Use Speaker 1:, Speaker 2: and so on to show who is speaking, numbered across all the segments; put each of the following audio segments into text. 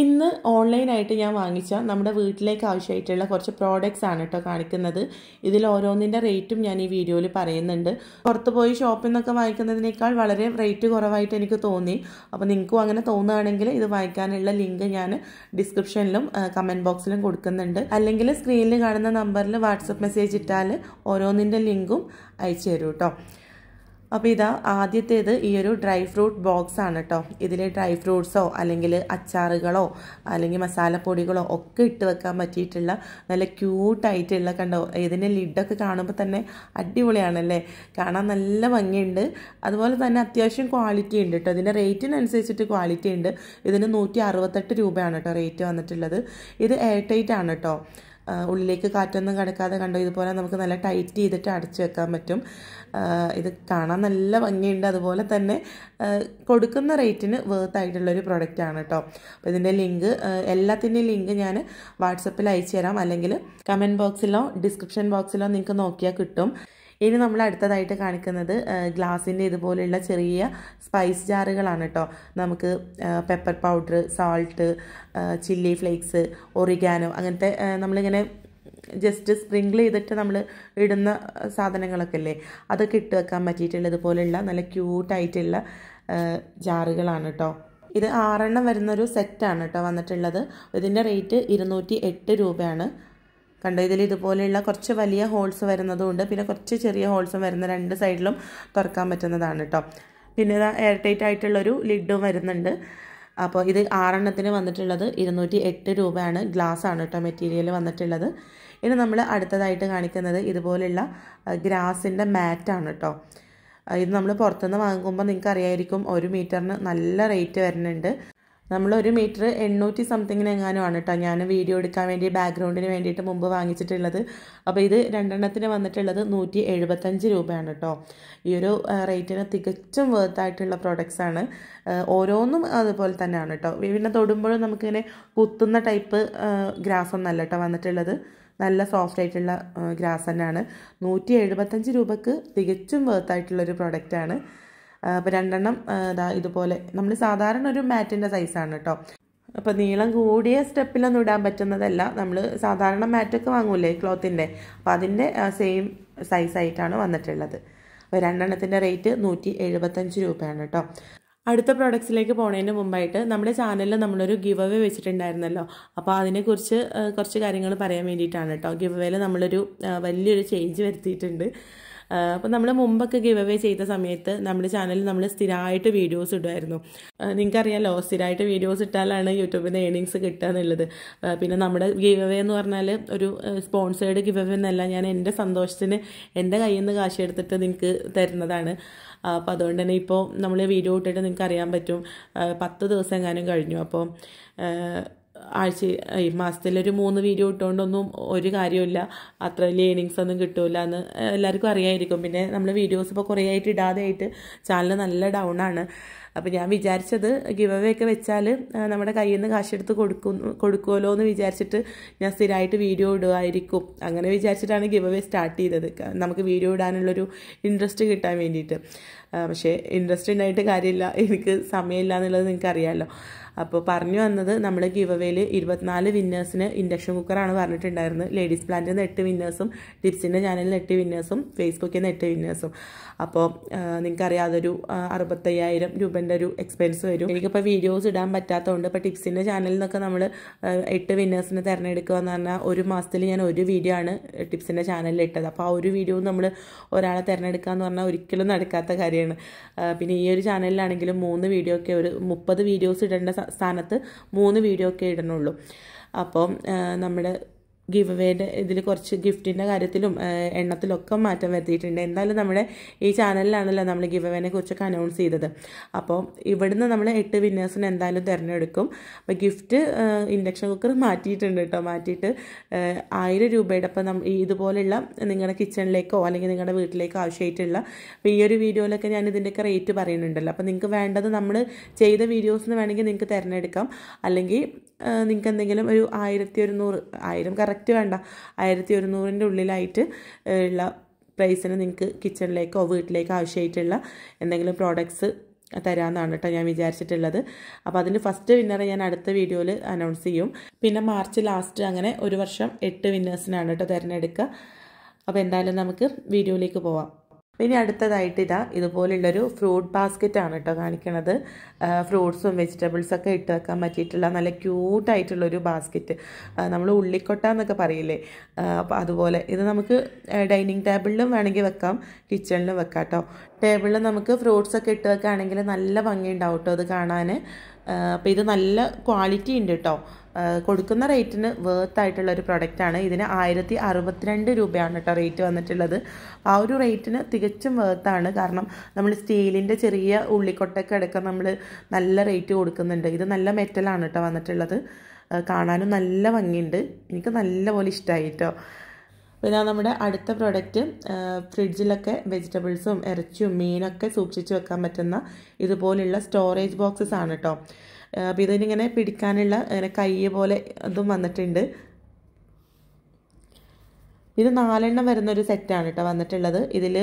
Speaker 1: ഇന്ന് ഓൺലൈനായിട്ട് ഞാൻ വാങ്ങിച്ച നമ്മുടെ വീട്ടിലേക്ക് ആവശ്യമായിട്ടുള്ള കുറച്ച് പ്രോഡക്റ്റ്സ് ആണ് കേട്ടോ കാണിക്കുന്നത് ഇതിൽ ഓരോന്നിൻ്റെ റേറ്റും ഞാൻ ഈ വീഡിയോയിൽ പറയുന്നുണ്ട് പുറത്ത് പോയി ഷോപ്പിൽ നിന്നൊക്കെ വാങ്ങിക്കുന്നതിനേക്കാൾ വളരെ റേറ്റ് കുറവായിട്ട് എനിക്ക് തോന്നി അപ്പോൾ നിങ്ങൾക്കും അങ്ങനെ തോന്നുകയാണെങ്കിൽ ഇത് വായിക്കാനുള്ള ലിങ്ക് ഞാൻ ഡിസ്ക്രിപ്ഷനിലും കമൻറ്റ് ബോക്സിലും കൊടുക്കുന്നുണ്ട് അല്ലെങ്കിൽ സ്ക്രീനിൽ കാണുന്ന നമ്പറിൽ വാട്സപ്പ് മെസ്സേജ് ഇട്ടാൽ ഓരോന്നിൻ്റെ ലിങ്കും അയച്ചു തരൂ കേട്ടോ അപ്പോൾ ഇതാ ആദ്യത്തേത് ഈ ഒരു ഡ്രൈ ഫ്രൂട്ട് ബോക്സ് ആണ് കേട്ടോ ഇതിൽ ഡ്രൈ ഫ്രൂട്ട്സോ അല്ലെങ്കിൽ അച്ചാറുകളോ അല്ലെങ്കിൽ മസാലപ്പൊടികളോ ഒക്കെ ഇട്ട് വെക്കാൻ പറ്റിയിട്ടുള്ള നല്ല ക്യൂട്ടായിട്ടുള്ള കണ്ടോ ഇതിൻ്റെ ലിഡൊക്കെ കാണുമ്പോൾ തന്നെ അടിപൊളിയാണല്ലേ കാണാൻ നല്ല ഭംഗിയുണ്ട് അതുപോലെ തന്നെ അത്യാവശ്യം ക്വാളിറ്റി ഉണ്ട് കേട്ടോ ഇതിൻ്റെ റേറ്റിനനുസരിച്ചിട്ട് ക്വാളിറ്റി ഉണ്ട് ഇതിന് നൂറ്റി രൂപയാണ് കേട്ടോ റേറ്റ് വന്നിട്ടുള്ളത് ഇത് എയർ ടൈറ്റ് ആണ് കേട്ടോ ഉള്ളിലേക്ക് കാറ്റൊന്നും കടക്കാതെ കണ്ടോ ഇതുപോലെ നമുക്ക് നല്ല ടൈറ്റ് ചെയ്തിട്ട് അടച്ചു വെക്കാൻ പറ്റും ഇത് കാണാൻ നല്ല ഭംഗിയുണ്ട് അതുപോലെ തന്നെ കൊടുക്കുന്ന റേറ്റിന് വേർത്തായിട്ടുള്ളൊരു പ്രൊഡക്റ്റാണ് കേട്ടോ അപ്പോൾ ഇതിൻ്റെ ലിങ്ക് എല്ലാത്തിൻ്റെയും ലിങ്ക് ഞാൻ വാട്സപ്പിൽ അയച്ചു തരാം അല്ലെങ്കിൽ കമൻറ്റ് ബോക്സിലോ ഡിസ്ക്രിപ്ഷൻ ബോക്സിലോ നിങ്ങൾക്ക് നോക്കിയാൽ കിട്ടും ഇനി നമ്മൾ അടുത്തതായിട്ട് കാണിക്കുന്നത് ഗ്ലാസിൻ്റെ ഇതുപോലെയുള്ള ചെറിയ സ്പൈസ് ജാറുകളാണ് കേട്ടോ നമുക്ക് pepper powder salt chilli flakes oregano അങ്ങനത്തെ നമ്മളിങ്ങനെ ജസ്റ്റ് സ്പ്രിങ്കിൾ ചെയ്തിട്ട് നമ്മൾ ഇടുന്ന സാധനങ്ങളൊക്കെ അല്ലേ അതൊക്കെ ഇട്ട് വെക്കാൻ ഇതുപോലെയുള്ള നല്ല ക്യൂട്ടായിട്ടുള്ള ജാറുകളാണ് കേട്ടോ ഇത് ആറെണ്ണം വരുന്നൊരു സെറ്റാണ് കേട്ടോ വന്നിട്ടുള്ളത് ഇതിൻ്റെ റേറ്റ് ഇരുന്നൂറ്റി രൂപയാണ് കണ്ടോ ഇതിൽ ഇതുപോലെയുള്ള കുറച്ച് വലിയ ഹോൾസ് വരുന്നതുകൊണ്ട് പിന്നെ കുറച്ച് ചെറിയ ഹോൾസും വരുന്ന രണ്ട് സൈഡിലും തുറക്കാൻ പറ്റുന്നതാണ് കേട്ടോ പിന്നെ ഇതാ എയർ ടൈറ്റ് ആയിട്ടുള്ളൊരു ലിഡും വരുന്നുണ്ട് അപ്പോൾ ഇത് ആറെണ്ണത്തിന് വന്നിട്ടുള്ളത് ഇരുന്നൂറ്റി എട്ട് രൂപയാണ് ഗ്ലാസ് ആണ് കേട്ടോ മെറ്റീരിയൽ വന്നിട്ടുള്ളത് ഇനി നമ്മൾ അടുത്തതായിട്ട് കാണിക്കുന്നത് ഇതുപോലെയുള്ള ഗ്രാസിൻ്റെ മാറ്റാണ് കേട്ടോ ഇത് നമ്മൾ പുറത്തുനിന്ന് വാങ്ങുമ്പോൾ നിങ്ങൾക്ക് അറിയായിരിക്കും ഒരു മീറ്ററിന് നല്ല റേറ്റ് വരുന്നുണ്ട് നമ്മൾ ഒരു മീറ്റർ എണ്ണൂറ്റി സംതിങ്ങിന് എങ്ങാനും ആണ് കേട്ടോ ഞാൻ വീഡിയോ എടുക്കാൻ വേണ്ടി ബാക്ക്ഗ്രൗണ്ടിന് വേണ്ടിയിട്ട് മുമ്പ് വാങ്ങിച്ചിട്ടുള്ളത് അപ്പോൾ ഇത് രണ്ടെണ്ണത്തിന് വന്നിട്ടുള്ളത് നൂറ്റി എഴുപത്തഞ്ച് രൂപയാണ് കേട്ടോ ഈ ഒരു റേറ്റിന് തികച്ചും വേർത്തായിട്ടുള്ള പ്രോഡക്റ്റ്സാണ് ഓരോന്നും അതുപോലെ തന്നെയാണ് കേട്ടോ പിന്നെ തൊടുമ്പോഴും നമുക്കിങ്ങനെ കുത്തുന്ന ടൈപ്പ് ഗ്രാസ് ഒന്നല്ല കേട്ടോ വന്നിട്ടുള്ളത് നല്ല സോഫ്റ്റ് ആയിട്ടുള്ള ഗ്രാസ് തന്നെയാണ് നൂറ്റി എഴുപത്തഞ്ച് രൂപക്ക് തികച്ചും വേർത്തായിട്ടുള്ളൊരു പ്രോഡക്റ്റാണ് അപ്പോൾ രണ്ടെണ്ണം ഇതാ ഇതുപോലെ നമ്മൾ സാധാരണ ഒരു മാറ്റിൻ്റെ സൈസാണ് കേട്ടോ അപ്പോൾ നീളം കൂടിയ സ്റ്റെപ്പിലൊന്നും ഇടാൻ പറ്റുന്നതല്ല നമ്മൾ സാധാരണ മാറ്റൊക്കെ വാങ്ങൂലേ ക്ലോത്തിൻ്റെ അപ്പോൾ അതിൻ്റെ സെയിം സൈസായിട്ടാണ് വന്നിട്ടുള്ളത് അപ്പോൾ രണ്ടെണ്ണത്തിൻ്റെ റേറ്റ് നൂറ്റി എഴുപത്തഞ്ച് രൂപയാണ് കേട്ടോ അടുത്ത പ്രോഡക്ട്സിലേക്ക് പോണതിന് മുമ്പായിട്ട് നമ്മുടെ ചാനലിൽ നമ്മളൊരു ഗിവ് അവേ വെച്ചിട്ടുണ്ടായിരുന്നല്ലോ അപ്പോൾ അതിനെക്കുറിച്ച് കുറച്ച് കാര്യങ്ങൾ പറയാൻ വേണ്ടിയിട്ടാണ് കേട്ടോ ഗിവ് അവേയിൽ നമ്മളൊരു വലിയൊരു ചേഞ്ച് വരുത്തിയിട്ടുണ്ട് അപ്പോൾ നമ്മൾ മുമ്പൊക്കെ ഗിവ് അവേ ചെയ്ത സമയത്ത് നമ്മുടെ ചാനലിൽ നമ്മൾ സ്ഥിരമായിട്ട് വീഡിയോസ് ഇടുമായിരുന്നു നിങ്ങൾക്കറിയാമല്ലോ സ്ഥിരമായിട്ട് വീഡിയോസ് ഇട്ടാലാണ് യൂട്യൂബിൽ നിന്ന് ഏണിങ്സ് കിട്ടുക എന്നുള്ളത് പിന്നെ നമ്മുടെ ഗിവ് അവേ എന്ന് പറഞ്ഞാൽ ഒരു സ്പോൺസേഡ് ഗിവ് അവേ എന്നല്ല ഞാൻ എൻ്റെ സന്തോഷത്തിന് എൻ്റെ കയ്യിൽ നിന്ന് കാശ് എടുത്തിട്ട് നിങ്ങൾക്ക് തരുന്നതാണ് അപ്പോൾ അതുകൊണ്ട് തന്നെ ഇപ്പോൾ നമ്മൾ വീഡിയോ ഇട്ടിട്ട് നിങ്ങൾക്ക് അറിയാൻ പറ്റും പത്ത് ദിവസം എങ്ങാനും കഴിഞ്ഞു അപ്പോൾ ആഴ്ച ഈ ഒരു മൂന്ന് വീഡിയോ ഇട്ടുകൊണ്ടൊന്നും ഒരു കാര്യമില്ല അത്ര ലേണിങ്സ് ഒന്നും കിട്ടില്ല എന്ന് എല്ലാവർക്കും അറിയായിരിക്കും പിന്നെ നമ്മൾ വീഡിയോസ് ഇപ്പോൾ കുറേ ആയിട്ട് ഇടാതെയായിട്ട് ചാനൽ നല്ല ഡൗൺ ആണ് അപ്പോൾ ഞാൻ വിചാരിച്ചത് ഗിവ് അവേ ഒക്കെ വെച്ചാൽ നമ്മുടെ കയ്യിൽ നിന്ന് കാശെടുത്ത് കൊടുക്കും കൊടുക്കുമല്ലോ എന്ന് വിചാരിച്ചിട്ട് ഞാൻ സ്ഥിരമായിട്ട് വീഡിയോ ഇടുമായിരിക്കും അങ്ങനെ വിചാരിച്ചിട്ടാണ് ഗിവ് അവേ സ്റ്റാർട്ട് ചെയ്തത് നമുക്ക് വീഡിയോ ഇടാനുള്ളൊരു ഇൻട്രസ്റ്റ് കിട്ടാൻ വേണ്ടിയിട്ട് പക്ഷേ ഇൻട്രസ്റ്റ് ഉണ്ടായിട്ട് കാര്യമില്ല എനിക്ക് സമയമില്ല എന്നുള്ളത് നിങ്ങൾക്കറിയാമല്ലോ അപ്പോൾ പറഞ്ഞു വന്നത് നമ്മൾ ഗിവ് അവേയിൽ ഇരുപത്തിനാല് വിന്നേഴ്സിന് ഇൻഡക്ഷൻ കുക്കറാണ് പറഞ്ഞിട്ടുണ്ടായിരുന്നത് ലേഡീസ് പ്ലാന്റിൽ നിന്ന് എട്ട് വിന്നേഴ്സും ഡിപ്സിൻ്റെ ചാനലിൽ എട്ട് വിന്നേഴ്സും ഫേസ്ബുക്കിൽ നിന്ന് എട്ട് വിന്നേഴ്സും അപ്പോൾ നിങ്ങൾക്കറിയാം അതൊരു അറുപത്തയ്യായിരം രൂപ അതിൻ്റെ ഒരു എക്സ്പെൻസ് വരും എനിക്കിപ്പോൾ വീഡിയോസ് ഇടാൻ പറ്റാത്തതുകൊണ്ട് ഇപ്പോൾ ടിപ്സിൻ്റെ ചാനലിൽ നിന്നൊക്കെ നമ്മൾ എട്ട് വിന്നേഴ്സിനെ തിരഞ്ഞെടുക്കുക എന്ന് പറഞ്ഞാൽ ഒരു മാസത്തിൽ ഞാൻ ഒരു വീഡിയോ ആണ് ടിപ്സിൻ്റെ ചാനലിൽ ഇട്ടത് അപ്പോൾ ആ ഒരു വീഡിയോ നമ്മൾ ഒരാളെ തിരഞ്ഞെടുക്കുക എന്ന് പറഞ്ഞാൽ ഒരിക്കലും നടക്കാത്ത കാര്യമാണ് പിന്നെ ഈ ഒരു ചാനലിലാണെങ്കിലും മൂന്ന് വീഡിയോ ഒക്കെ ഒരു മുപ്പത് വീഡിയോസ് ഇടേണ്ട സ്ഥാനത്ത് മൂന്ന് വീഡിയോ ഒക്കെ ഇടണുള്ളൂ അപ്പം നമ്മുടെ ഗിവ് അവേയുടെ ഇതിൽ കുറച്ച് ഗിഫ്റ്റിൻ്റെ കാര്യത്തിലും എണ്ണത്തിലൊക്കെ മാറ്റം വരുത്തിയിട്ടുണ്ട് എന്തായാലും നമ്മുടെ ഈ ചാനലിലാണല്ലോ നമ്മൾ ഗിവ് അവേനെ കുറിച്ചൊക്കെ അനൗൺസ് ചെയ്തത് അപ്പോൾ ഇവിടുന്ന് നമ്മൾ എട്ട് വിന്നേഴ്സിന് എന്തായാലും തിരഞ്ഞെടുക്കും അപ്പോൾ ഗിഫ്റ്റ് ഇൻഡക്ഷൻ കുക്കർ മാറ്റിയിട്ടുണ്ട് കേട്ടോ മാറ്റിയിട്ട് ആയിരം രൂപയുടെ അപ്പം നമ്മൾ ഇതുപോലെയുള്ള നിങ്ങളുടെ കിച്ചണിലേക്കോ അല്ലെങ്കിൽ നിങ്ങളുടെ വീട്ടിലേക്കോ ആവശ്യമായിട്ടുള്ള അപ്പോൾ ഈ ഒരു വീഡിയോയിലൊക്കെ ഞാൻ ഇതിൻ്റെയൊക്കെ റേറ്റ് പറയുന്നുണ്ടല്ലോ അപ്പോൾ നിങ്ങൾക്ക് വേണ്ടത് നമ്മൾ ചെയ്ത വീഡിയോസിന് വേണമെങ്കിൽ നിങ്ങൾക്ക് തിരഞ്ഞെടുക്കാം അല്ലെങ്കിൽ നിങ്ങൾക്ക് എന്തെങ്കിലും ഒരു ആയിരത്തി ഒരുന്നൂറ് ആയിരം കറക്റ്റ് വേണ്ട ആയിരത്തി ഒരുന്നൂറിൻ്റെ ഉള്ളിലായിട്ട് ഉള്ള പ്രൈസിന് നിങ്ങൾക്ക് കിച്ചണിലേക്കോ വീട്ടിലേക്കോ ആവശ്യമായിട്ടുള്ള എന്തെങ്കിലും പ്രോഡക്ട്സ് തരാമെന്നാണ് കേട്ടോ ഞാൻ വിചാരിച്ചിട്ടുള്ളത് അപ്പോൾ അതിന് ഫസ്റ്റ് വിന്നറെ ഞാൻ അടുത്ത വീഡിയോയിൽ അനൗൺസ് ചെയ്യും പിന്നെ മാർച്ച് ലാസ്റ്റ് അങ്ങനെ ഒരു വർഷം എട്ട് വിന്നേഴ്സിനാണ് കേട്ടോ തിരഞ്ഞെടുക്കുക അപ്പോൾ എന്തായാലും നമുക്ക് വീഡിയോയിലേക്ക് പോവാം ഇനി അടുത്തതായിട്ട് ഇതാ ഇതുപോലുള്ളൊരു ഫ്രൂട്ട് ബാസ്ക്കറ്റ് ആണ് കേട്ടോ കാണിക്കണത് ഫ്രൂട്ട്സും വെജിറ്റബിൾസൊക്കെ ഇട്ട് വെക്കാൻ പറ്റിയിട്ടുള്ള നല്ല ക്യൂട്ടായിട്ടുള്ളൊരു ബാസ്ക്കറ്റ് നമ്മൾ ഉള്ളിക്കൊട്ട എന്നൊക്കെ പറയില്ലേ അപ്പോൾ അതുപോലെ ഇത് നമുക്ക് ഡൈനിങ് ടേബിളിലും വേണമെങ്കിൽ വെക്കാം കിച്ചണിലും വെക്കാം കേട്ടോ ടേബിളിൽ നമുക്ക് ഫ്രൂട്ട്സ് ഒക്കെ ഇട്ട് വെക്കുകയാണെങ്കിൽ നല്ല ഭംഗിയുണ്ടാവും കേട്ടോ അത് കാണാൻ അപ്പോൾ ഇത് നല്ല ക്വാളിറ്റി ഉണ്ട് കേട്ടോ കൊടുക്കുന്ന റേറ്റിന് വേർത്ത് ആയിട്ടുള്ള ഒരു പ്രൊഡക്റ്റാണ് ഇതിന് ആയിരത്തി അറുപത്തിരണ്ട് രൂപയാണ് കേട്ടോ റേറ്റ് വന്നിട്ടുള്ളത് ആ ഒരു റേറ്റിന് തികച്ചും വേർത്താണ് കാരണം നമ്മൾ സ്റ്റീലിൻ്റെ ചെറിയ ഉള്ളിക്കൊട്ടൊക്കെ അടക്കം നമ്മൾ നല്ല റേറ്റ് കൊടുക്കുന്നുണ്ട് ഇത് നല്ല മെറ്റലാണ് കേട്ടോ വന്നിട്ടുള്ളത് കാണാനും നല്ല ഭംഗിയുണ്ട് എനിക്ക് നല്ലപോലെ ഇഷ്ടമായി കേട്ടോ പിന്നെ നമ്മുടെ അടുത്ത പ്രോഡക്റ്റ് ഫ്രിഡ്ജിലൊക്കെ വെജിറ്റബിൾസും ഇറച്ചിയും മീനൊക്കെ സൂക്ഷിച്ച് വെക്കാൻ പറ്റുന്ന ഇതുപോലുള്ള സ്റ്റോറേജ് ബോക്സസ് ആണ് കേട്ടോ അപ്പോൾ ഇതിനിങ്ങനെ പിടിക്കാനുള്ള ഇങ്ങനെ കൈ പോലെ ഇതും വന്നിട്ടുണ്ട് ഇത് നാലെണ്ണം വരുന്ന ഒരു സെറ്റാണ് കേട്ടോ വന്നിട്ടുള്ളത് ഇതിൽ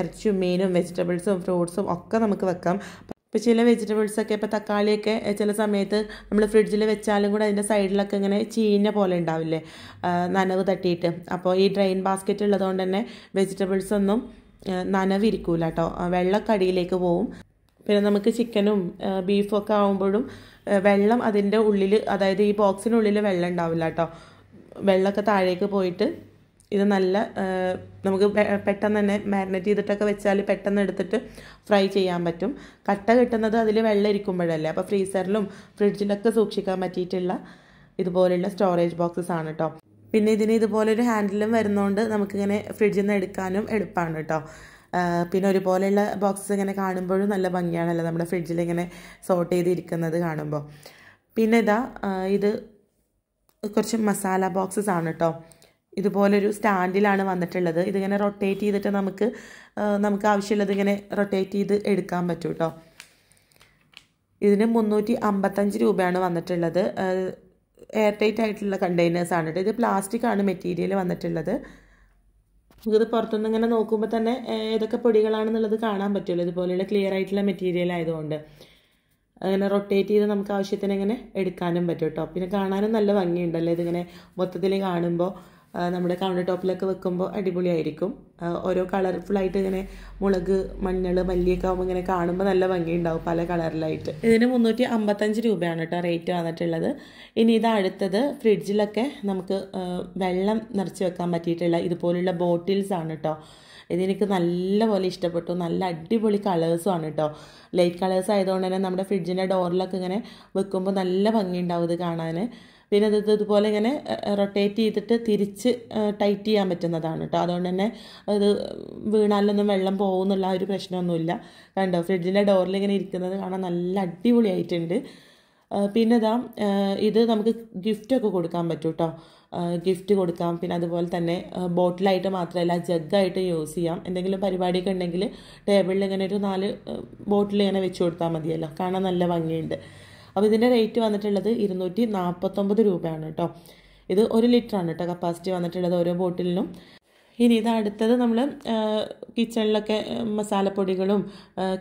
Speaker 1: ഇറച്ചിയും മീനും വെജിറ്റബിൾസും ഫ്രൂട്ട്സും ഒക്കെ നമുക്ക് വെക്കാം ഇപ്പോൾ ചില വെജിറ്റബിൾസൊക്കെ ഇപ്പോൾ തക്കാളിയൊക്കെ ചില സമയത്ത് നമ്മൾ ഫ്രിഡ്ജിൽ വെച്ചാലും കൂടെ അതിൻ്റെ സൈഡിലൊക്കെ ഇങ്ങനെ ചീഞ്ഞ പോലെ ഉണ്ടാവില്ലേ നനവ് തട്ടിയിട്ട് അപ്പോൾ ഈ ഡ്രെയിൻ ബാസ്ക്കറ്റ് ഉള്ളതുകൊണ്ട് തന്നെ വെജിറ്റബിൾസ് ഒന്നും നനവിരിക്കൂല കേട്ടോ വെള്ളമൊക്കെ അടിയിലേക്ക് പോവും പിന്നെ നമുക്ക് ചിക്കനും ബീഫും ഒക്കെ ആകുമ്പോഴും വെള്ളം അതിൻ്റെ ഉള്ളിൽ അതായത് ഈ ബോക്സിനുള്ളിൽ വെള്ളം ഉണ്ടാവില്ല കേട്ടോ വെള്ളമൊക്കെ താഴേക്ക് പോയിട്ട് ഇത് നല്ല നമുക്ക് പെട്ടെന്ന് തന്നെ മാരിനേറ്റ് ചെയ്തിട്ടൊക്കെ വെച്ചാൽ പെട്ടെന്ന് എടുത്തിട്ട് ഫ്രൈ ചെയ്യാൻ പറ്റും കട്ട കിട്ടുന്നത് അതിൽ വെള്ളം ഇരിക്കുമ്പോഴല്ലേ അപ്പോൾ ഫ്രീസറിലും ഫ്രിഡ്ജിലൊക്കെ സൂക്ഷിക്കാൻ പറ്റിയിട്ടുള്ള ഇതുപോലെയുള്ള സ്റ്റോറേജ് ബോക്സസ് ആണ് കേട്ടോ പിന്നെ ഇതിന് ഇതുപോലൊരു ഹാൻഡിലും വരുന്നതുകൊണ്ട് നമുക്കിങ്ങനെ ഫ്രിഡ്ജിൽ നിന്ന് എടുക്കാനും എളുപ്പമാണ് കേട്ടോ പിന്നെ ഒരുപോലെയുള്ള ബോക്സസ് ഇങ്ങനെ കാണുമ്പോഴും നല്ല ഭംഗിയാണല്ലോ നമ്മുടെ ഫ്രിഡ്ജിൽ ഇങ്ങനെ സോർട്ട് ചെയ്തിരിക്കുന്നത് കാണുമ്പോൾ പിന്നെ ഇതാ ഇത് കുറച്ച് മസാല ബോക്സസ് ആണ് കേട്ടോ ഇതുപോലൊരു സ്റ്റാൻഡിലാണ് വന്നിട്ടുള്ളത് ഇതിങ്ങനെ റൊട്ടേറ്റ് ചെയ്തിട്ട് നമുക്ക് നമുക്ക് ആവശ്യമുള്ളത് ഇങ്ങനെ റൊട്ടേറ്റ് ചെയ്ത് എടുക്കാൻ പറ്റും കേട്ടോ ഇതിന് മുന്നൂറ്റി അമ്പത്തഞ്ച് രൂപയാണ് വന്നിട്ടുള്ളത് എയർ ടൈറ്റ് ആയിട്ടുള്ള കണ്ടെയ്നേഴ്സ് ആണ് കേട്ടോ ഇത് പ്ലാസ്റ്റിക് ആണ് മെറ്റീരിയൽ വന്നിട്ടുള്ളത് നമുക്കിത് പുറത്തുനിന്ന് ഇങ്ങനെ നോക്കുമ്പോൾ തന്നെ ഏതൊക്കെ പൊടികളാണെന്നുള്ളത് കാണാൻ പറ്റുമല്ലോ ഇതുപോലെയുള്ള ക്ലിയർ ആയിട്ടുള്ള മെറ്റീരിയൽ ആയതുകൊണ്ട് അങ്ങനെ റൊട്ടേറ്റ് ചെയ്ത് നമുക്ക് ആവശ്യത്തിന് ഇങ്ങനെ എടുക്കാനും പറ്റും കേട്ടോ പിന്നെ കാണാനും നല്ല ഭംഗിയുണ്ടല്ലോ ഇതിങ്ങനെ മൊത്തത്തിൽ കാണുമ്പോൾ നമ്മുടെ കൗണ്ടർ ടോപ്പിലൊക്കെ വെക്കുമ്പോൾ അടിപൊളിയായിരിക്കും ഓരോ കളർഫുള്ളായിട്ട് ഇങ്ങനെ മുളക് മഞ്ഞൾ മല്ലിയൊക്കെ ആകുമ്പോൾ ഇങ്ങനെ കാണുമ്പോൾ നല്ല ഭംഗിയുണ്ടാവും പല കളറിലായിട്ട് ഇതിന് മുന്നൂറ്റി അമ്പത്തഞ്ച് രൂപയാണ് കേട്ടോ റേറ്റ് വന്നിട്ടുള്ളത് ഇനി ഇത് അടുത്തത് ഫ്രിഡ്ജിലൊക്കെ നമുക്ക് വെള്ളം നിറച്ച് വെക്കാൻ പറ്റിയിട്ടുള്ള ഇതുപോലുള്ള ബോട്ടിൽസ് ആണ് കേട്ടോ ഇതെനിക്ക് നല്ലപോലെ ഇഷ്ടപ്പെട്ടു നല്ല അടിപൊളി കളേഴ്സുമാണ് കേട്ടോ ലൈറ്റ് കളേഴ്സ് ആയതുകൊണ്ട് തന്നെ നമ്മുടെ ഫ്രിഡ്ജിൻ്റെ ഡോറിലൊക്കെ ഇങ്ങനെ വെക്കുമ്പോൾ നല്ല ഭംഗിയുണ്ടാവും ഇത് കാണാൻ പിന്നെ ഇത് ഇതുപോലെ ഇങ്ങനെ റൊട്ടേറ്റ് ചെയ്തിട്ട് തിരിച്ച് ടൈറ്റ് ചെയ്യാൻ പറ്റുന്നതാണ് കേട്ടോ അതുകൊണ്ട് തന്നെ അത് വീണാലൊന്നും വെള്ളം പോകുന്നുള്ള ഒരു പ്രശ്നമൊന്നുമില്ല കണ്ടോ ഫ്രിഡ്ജിൻ്റെ ഡോറിൽ ഇങ്ങനെ ഇരിക്കുന്നത് കാണാൻ നല്ല അടിപൊളിയായിട്ടുണ്ട് പിന്നെ ഇതാ ഇത് നമുക്ക് ഗിഫ്റ്റൊക്കെ കൊടുക്കാൻ പറ്റും കേട്ടോ ഗിഫ്റ്റ് കൊടുക്കാം പിന്നെ അതുപോലെ തന്നെ ബോട്ടിലായിട്ട് മാത്രമല്ല ജഗ്ഗായിട്ട് യൂസ് ചെയ്യാം എന്തെങ്കിലും പരിപാടിയൊക്കെ ഉണ്ടെങ്കിൽ ടേബിളിൽ ഇങ്ങനെ ഒരു നാല് ബോട്ടിൽ ഇങ്ങനെ വെച്ച് കൊടുത്താൽ മതിയല്ലോ കാണാൻ നല്ല ഭംഗിയുണ്ട് അപ്പോൾ ഇതിൻ്റെ റേറ്റ് വന്നിട്ടുള്ളത് ഇരുന്നൂറ്റി നാൽപ്പത്തൊമ്പത് രൂപയാണ് കേട്ടോ ഇത് ഒരു ലിറ്ററാണ് കേട്ടോ കപ്പാസിറ്റി വന്നിട്ടുള്ളത് ഓരോ ബോട്ടിലിനും ഇനി ഇത് അടുത്തത് നമ്മൾ കിച്ചണിലൊക്കെ മസാലപ്പൊടികളും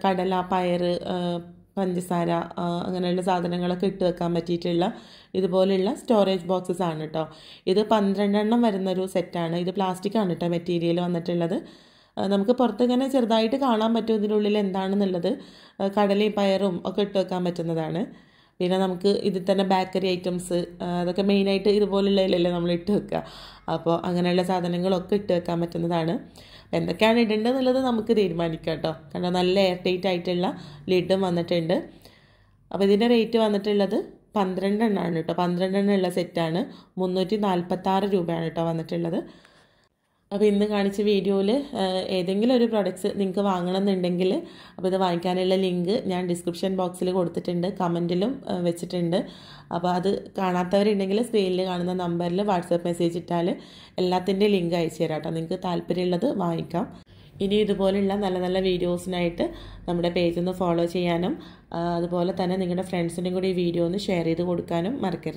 Speaker 1: കടല പയർ പഞ്ചസാര അങ്ങനെയുള്ള സാധനങ്ങളൊക്കെ ഇട്ട് വെക്കാൻ പറ്റിയിട്ടുള്ള ഇതുപോലെയുള്ള സ്റ്റോറേജ് ബോക്സസ് ആണ് കേട്ടോ ഇത് പന്ത്രണ്ടെണ്ണം വരുന്നൊരു സെറ്റാണ് ഇത് പ്ലാസ്റ്റിക് ആണ് കേട്ടോ മെറ്റീരിയൽ വന്നിട്ടുള്ളത് നമുക്ക് പുറത്ത് ഇങ്ങനെ ചെറുതായിട്ട് കാണാൻ പറ്റും ഇതിനുള്ളിൽ എന്താണെന്നുള്ളത് കടലയും പയറും ഒക്കെ ഇട്ട് വെക്കാൻ പറ്റുന്നതാണ് പിന്നെ നമുക്ക് ഇതിൽ തന്നെ ബേക്കറി ഐറ്റംസ് അതൊക്കെ മെയിനായിട്ട് ഇതുപോലുള്ളതിലല്ലേ നമ്മൾ ഇട്ട് വെക്കുക അപ്പോൾ അങ്ങനെയുള്ള സാധനങ്ങളൊക്കെ ഇട്ട് വെക്കാൻ പറ്റുന്നതാണ് എന്തൊക്കെയാണ് ഇടേണ്ടതെന്നുള്ളത് നമുക്ക് തീരുമാനിക്കാം കേട്ടോ കാരണം നല്ല എയർ ടൈറ്റ് ആയിട്ടുള്ള ലിഡും വന്നിട്ടുണ്ട് അപ്പോൾ ഇതിൻ്റെ റേറ്റ് വന്നിട്ടുള്ളത് പന്ത്രണ്ടെണ്ണമാണ് കേട്ടോ പന്ത്രണ്ടെണ്ണമുള്ള സെറ്റാണ് മുന്നൂറ്റി നാൽപ്പത്താറ് രൂപയാണ് കേട്ടോ വന്നിട്ടുള്ളത് അപ്പോൾ ഇന്ന് കാണിച്ച വീഡിയോയിൽ ഏതെങ്കിലും ഒരു പ്രോഡക്റ്റ്സ് നിങ്ങൾക്ക് വാങ്ങണമെന്നുണ്ടെങ്കിൽ അപ്പോൾ ഇത് വാങ്ങിക്കാനുള്ള ലിങ്ക് ഞാൻ ഡിസ്ക്രിപ്ഷൻ ബോക്സിൽ കൊടുത്തിട്ടുണ്ട് കമൻറ്റിലും വെച്ചിട്ടുണ്ട് അപ്പോൾ അത് കാണാത്തവരുണ്ടെങ്കിൽ സ്ക്രീനിൽ കാണുന്ന നമ്പറിൽ വാട്സപ്പ് മെസ്സേജ് ഇട്ടാൽ എല്ലാത്തിൻ്റെയും ലിങ്ക് അയച്ചു തരാം കേട്ടോ നിങ്ങൾക്ക് താല്പര്യമുള്ളത് വാങ്ങിക്കാം ഇനി ഇതുപോലെയുള്ള നല്ല നല്ല വീഡിയോസിനായിട്ട് നമ്മുടെ പേജ് ഒന്ന് ഫോളോ ചെയ്യാനും അതുപോലെ തന്നെ നിങ്ങളുടെ ഫ്രണ്ട്സിനും കൂടി ഈ വീഡിയോ ഒന്ന് ഷെയർ ചെയ്ത് കൊടുക്കാനും മറക്കരുത്